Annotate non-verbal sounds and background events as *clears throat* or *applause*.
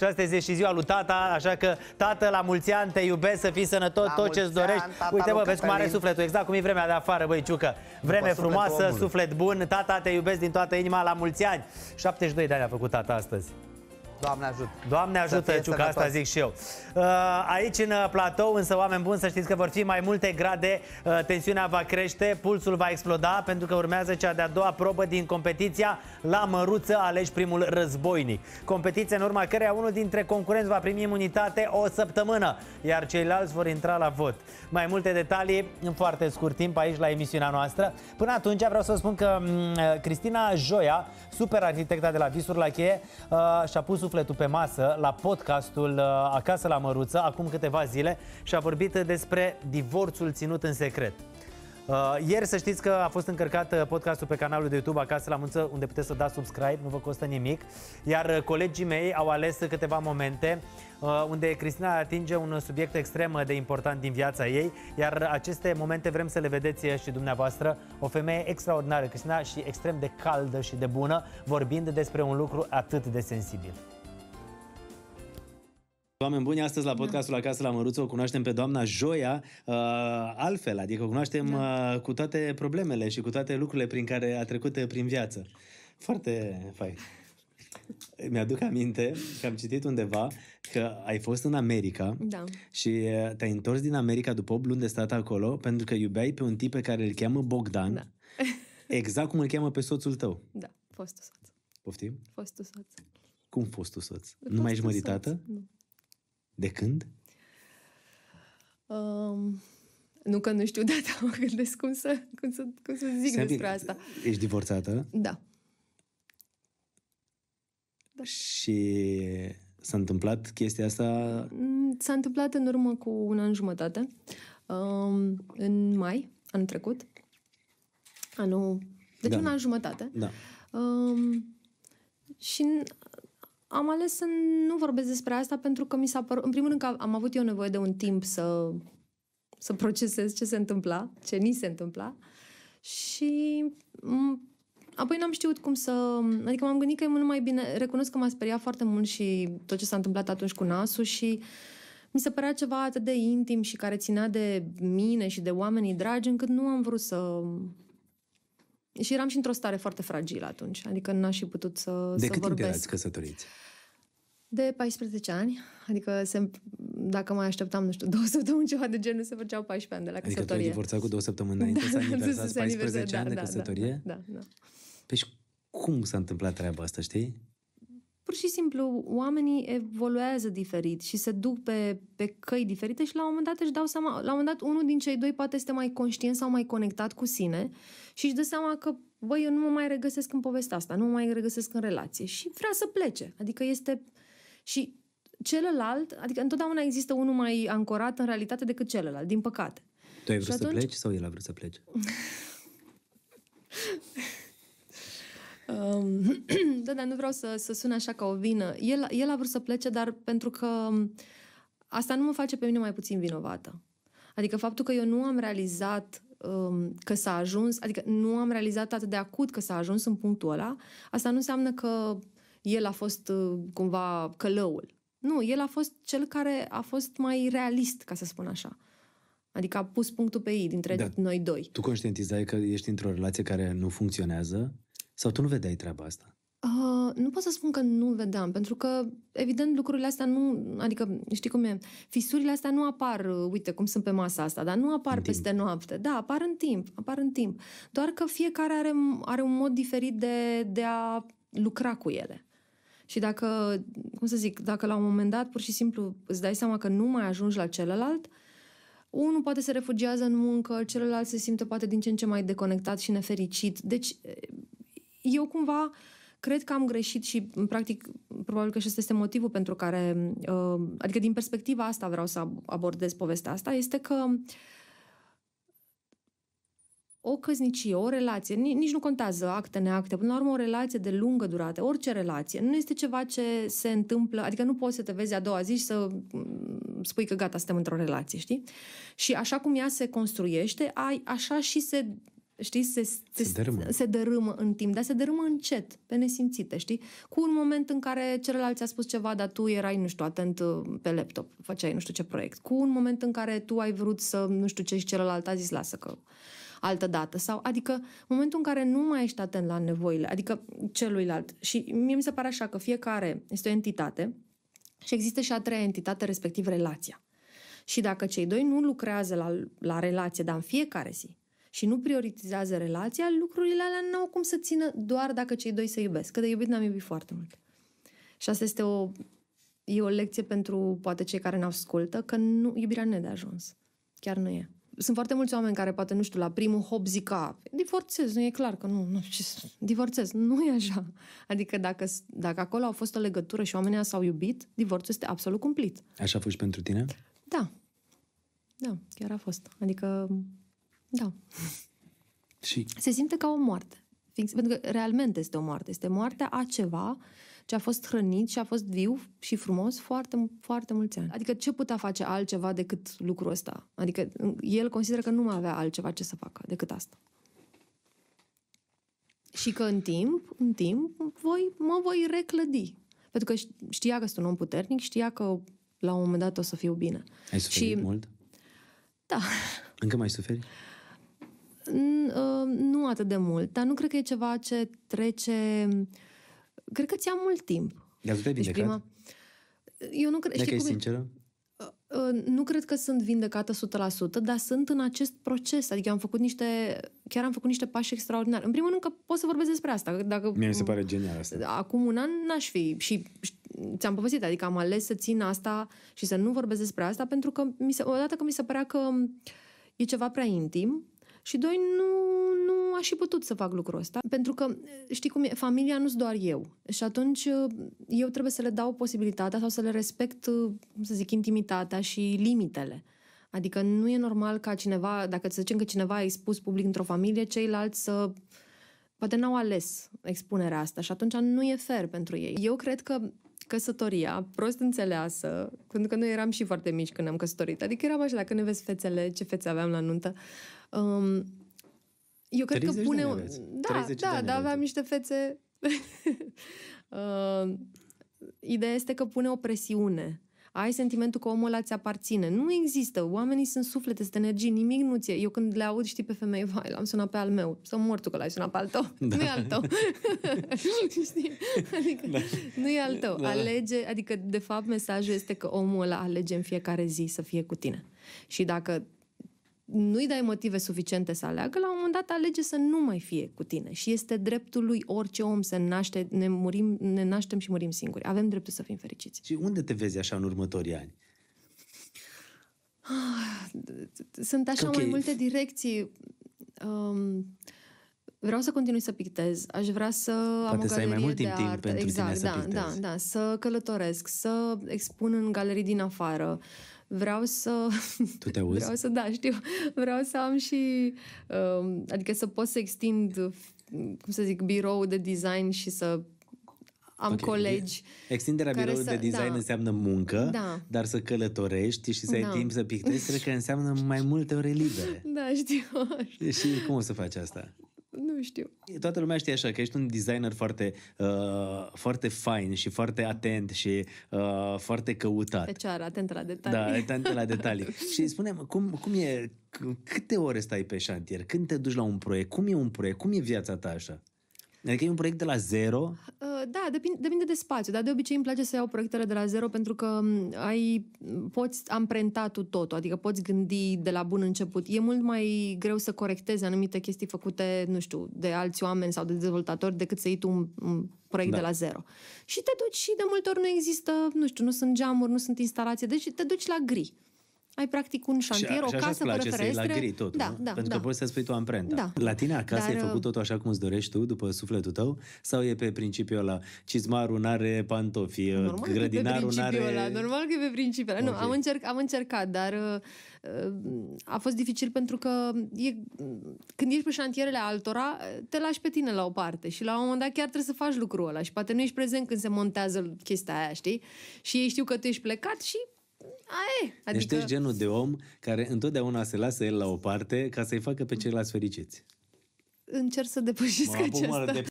și astăzi e și ziua lui tata, așa că tată, la mulți ani, te iubesc, să fii sănătos, la tot ce-ți dorești. Uite, bă, vezi cum are sufletul, exact cum e vremea de afară, băi, ciucă. Vreme După frumoasă, suflet bun, tata, te iubesc din toată inima, la mulți ani. 72 de ani a făcut tata astăzi. Doamne ajută! Doamne ajută, că asta zic și eu. Uh, aici, în uh, platou, însă, oameni buni, să știți că vor fi mai multe grade, uh, tensiunea va crește, pulsul va exploda, pentru că urmează cea de-a doua probă din competiția La Măruță alegi primul războinic. Competiție în urma căreia unul dintre concurenți va primi imunitate o săptămână, iar ceilalți vor intra la vot. Mai multe detalii în foarte scurt timp aici la emisiunea noastră. Până atunci vreau să spun că mm, Cristina Joia, super arhitecta de la Visuri la Cheie, și-a pus sufletul pe masă la podcastul uh, Acasă la Măruță acum câteva zile și a vorbit despre divorțul ținut în secret. Uh, ieri să știți că a fost încărcat uh, podcastul pe canalul de YouTube Acasă la Măruță unde puteți să dați subscribe, nu vă costă nimic. Iar colegii mei au ales câteva momente unde Cristina atinge un subiect extrem de important din viața ei, iar aceste momente vrem să le vedeți și dumneavoastră. O femeie extraordinară, Cristina, și extrem de caldă și de bună, vorbind despre un lucru atât de sensibil. Oameni buni, astăzi la da. podcastul Acasă la Măruță o cunoaștem pe doamna Joia uh, altfel, adică o cunoaștem da. uh, cu toate problemele și cu toate lucrurile prin care a trecut uh, prin viață. Foarte fain. Mi-aduc aminte că am citit undeva că ai fost în America da. și uh, te-ai întors din America după 8 luni de stat acolo pentru că iubeai pe un tip pe care îl cheamă Bogdan, da. *laughs* exact cum îl cheamă pe soțul tău. Da, fostul soț. Poftim? Fostul soț. Cum fostul soț? Fostul nu mai ești măritată? Soț, nu. De când? Um, nu că nu știu *laughs* data, mă gândesc cum să, cum să, cum să zic Sebi, despre asta. Ești divorțată? Da. da. Și s-a întâmplat chestia asta? Mm, s-a întâmplat în urmă cu un an jumătate, um, în mai, anul trecut. Anul... Deci da. un an jumătate. Da. Um, și am ales să nu vorbesc despre asta pentru că mi s-a părut, în primul rând că am avut eu nevoie de un timp să, să procesez ce se întâmpla, ce ni se întâmpla și apoi n-am știut cum să... Adică m-am gândit că e mult mai bine... Recunosc că m-a speriat foarte mult și tot ce s-a întâmplat atunci cu nasul și mi se părea ceva atât de intim și care ținea de mine și de oamenii dragi încât nu am vrut să și eram și într-o stare foarte fragilă atunci, adică n-aș fi putut să, de să cât Timp erați căsătoriți? De 14 ani, adică se, dacă mai așteptam, nu știu, două săptămâni, ceva de genul, se făceau 14 ani de la căsătorie. Adică tu ai divorțat cu două săptămâni înainte da, *laughs* să aniversați 14 ani da, de da, da, căsătorie? Da, da, da. Păi și cum s-a întâmplat treaba asta, știi? pur și simplu oamenii evoluează diferit și se duc pe, pe căi diferite și la un moment dat își dau seama, la un moment dat unul din cei doi poate este mai conștient sau mai conectat cu sine și își dă seama că băi, eu nu mă mai regăsesc în povestea asta, nu mă mai regăsesc în relație și vrea să plece. Adică este... Și celălalt, adică întotdeauna există unul mai ancorat în realitate decât celălalt, din păcate. Tu ai vrut atunci... să pleci sau el a vrut să plece? *laughs* um, *clears throat* Da, dar nu vreau să, să sună așa ca o vină. El, el a vrut să plece, dar pentru că asta nu mă face pe mine mai puțin vinovată. Adică faptul că eu nu am realizat um, că s-a ajuns, adică nu am realizat atât de acut că s-a ajuns în punctul ăla, asta nu înseamnă că el a fost uh, cumva călăul. Nu, el a fost cel care a fost mai realist, ca să spun așa. Adică a pus punctul pe ei dintre da. noi doi. Tu conștientizai că ești într-o relație care nu funcționează sau tu nu vedeai treaba asta? Uh, nu pot să spun că nu vedeam, pentru că, evident, lucrurile astea nu. Adică, știi cum e? Fisurile astea nu apar, uh, uite cum sunt pe masa asta, dar nu apar în peste timp. noapte. Da, apar în timp, apar în timp. Doar că fiecare are, are un mod diferit de, de a lucra cu ele. Și dacă, cum să zic, dacă la un moment dat pur și simplu îți dai seama că nu mai ajungi la celălalt, unul poate se refugiază în muncă, celălalt se simte poate din ce în ce mai deconectat și nefericit. Deci, eu cumva Cred că am greșit și, practic, probabil că și ăsta este motivul pentru care, uh, adică din perspectiva asta vreau să abordez povestea asta, este că o căznicie, o relație, nici nu contează acte, neacte, până la urmă o relație de lungă durată, orice relație, nu este ceva ce se întâmplă, adică nu poți să te vezi a doua zi și să mm, spui că gata, suntem într-o relație, știi? Și așa cum ea se construiește, ai, așa și se știi, se, se, se, dărâmă. se dărâmă în timp, dar se dărâmă încet, pe nesimțite, știi? Cu un moment în care celălalt ți-a spus ceva, dar tu erai, nu știu, atent pe laptop, făceai nu știu ce proiect. Cu un moment în care tu ai vrut să, nu știu ce, și celălalt a zis, lasă că altă dată. Sau, adică, momentul în care nu mai ești atent la nevoile, adică celuilalt. Și mie mi se pare așa că fiecare este o entitate și există și a treia entitate, respectiv relația. Și dacă cei doi nu lucrează la, la relație, dar în fiecare zi, și nu prioritizează relația, lucrurile alea nu au cum să țină doar dacă cei doi se iubesc. Că de iubit n-am iubit foarte mult. Și asta este o, e o lecție pentru poate cei care ne ascultă, că nu, iubirea nu e de ajuns. Chiar nu e. Sunt foarte mulți oameni care poate, nu știu, la primul hop zica, divorțez, nu e clar că nu, nu știu, *laughs* divorțez. Nu e așa. Adică dacă, dacă acolo a fost o legătură și oamenii s-au iubit, divorțul este absolut cumplit. Așa a fost și pentru tine? Da. Da, chiar a fost. Adică da. Și? Se simte ca o moarte. pentru că realmente este o moarte. Este moartea a ceva ce a fost hrănit și a fost viu și frumos foarte, foarte mulți ani. Adică ce putea face altceva decât lucrul ăsta? Adică el consideră că nu mai avea altceva ce să facă decât asta. Și că în timp, în timp, voi, mă voi reclădi. Pentru că știa că sunt un om puternic, știa că la un moment dat o să fiu bine. Ai suferit și... mult? Da. Încă mai suferi? Uh, nu atât de mult, dar nu cred că e ceva ce trece... Cred că ți-a mult timp. ia tu te deci prima... Eu nu cred... Știi că cum... sinceră? Uh, uh, nu cred că sunt vindecată 100%, dar sunt în acest proces. Adică am făcut niște, chiar am făcut niște pași extraordinari. În primul rând că pot să vorbesc despre asta. Dacă Mie mi se pare genial asta. Acum un an n-aș fi și ți-am povestit, adică am ales să țin asta și să nu vorbesc despre asta pentru că mi se, odată că mi se părea că e ceva prea intim și doi, nu, nu aș fi putut să fac lucrul ăsta. Pentru că, știi cum e, familia nu-s doar eu. Și atunci eu trebuie să le dau posibilitatea sau să le respect, să zic, intimitatea și limitele. Adică nu e normal ca cineva, dacă să zicem că cineva a expus public într-o familie, ceilalți să poate n-au ales expunerea asta și atunci nu e fair pentru ei. Eu cred că căsătoria, prost înțeleasă, pentru că noi eram și foarte mici când am căsătorit. Adică eram așa, dacă ne vezi fețele, ce fețe aveam la nuntă. Um, eu cred că pune... da, da, da, aveam niște fețe... *laughs* uh, ideea este că pune o presiune ai sentimentul că omul ăla ți aparține. Nu există, oamenii sunt suflete, sunt energii, nimic nu ți Eu când le aud, știi, pe femei, vai, l-am sunat pe al meu, să mor tu că l-ai sunat pe al tău, da. nu e al tău. *laughs* știi? Adică da. nu e al tău. Da. Alege, adică de fapt mesajul este că omul ăla alege în fiecare zi să fie cu tine. Și dacă nu-i dai motive suficiente să aleagă, la un moment dat alege să nu mai fie cu tine. Și este dreptul lui orice om să naște, ne, murim, ne naștem și murim singuri. Avem dreptul să fim fericiți. Și unde te vezi așa în următorii ani? Ah, sunt așa okay. mai multe direcții. Um, vreau să continui să pictez, aș vrea să Poate am o galerie să ai mai mult timp, artă. timp pentru exact, tine să exact, da, pictezi. da, da, să călătoresc, să expun în galerii din afară. Uh, vreau să... Tu te auzi? Vreau să, da, știu. Vreau să am și... Uh, adică să pot să extind, cum să zic, birou de design și să am okay. colegi. Extinderea biroului să, de design da. înseamnă muncă, da. dar să călătorești și să ai da. timp să pictezi, cred că înseamnă mai multe ore libere. Da, știu. *laughs* Și cum o să faci asta? nu știu. Toată lumea știe așa că ești un designer foarte, uh, foarte fain și foarte atent și uh, foarte căutat. Pe ceară, atent la detalii. Da, atent la *laughs* detalii. și spune cum, cum e, câte ore stai pe șantier? Când te duci la un proiect? Cum e un proiect? Cum e viața ta așa? Adică e un proiect de la zero? Uh, da, depinde, depinde de spațiu, dar de obicei îmi place să iau proiectele de la zero pentru că um, ai, poți amprenta tu totul, adică poți gândi de la bun început. E mult mai greu să corectezi anumite chestii făcute, nu știu, de alți oameni sau de dezvoltatori decât să iei tu un, un proiect da. de la zero. Și te duci și de multe ori nu există, nu știu, nu sunt geamuri, nu sunt instalații, deci te duci la gri ai practic un șantier, și a, o și casă place fără ferestre. la gri tot, da, da, pentru da. că poți să spui tu amprenta. Da. La tine acasă Dar, ai uh, făcut totul așa cum îți dorești tu, după sufletul tău? Sau e pe principiul ăla, cizmarul n-are pantofi, uh, normal grădinarul n-are... Ăla, normal că e pe principiul ăla. Okay. Nu, am, încerc, am încercat, dar uh, a fost dificil pentru că e, când ești pe șantierele altora, te lași pe tine la o parte și la un moment dat chiar trebuie să faci lucrul ăla și poate nu ești prezent când se montează chestia aia, știi? Și ei știu că tu ești plecat și ai, deci adică... Deci ești genul de om care întotdeauna se lasă el la o parte ca să-i facă pe ceilalți fericiți. Încerc să depășesc mă de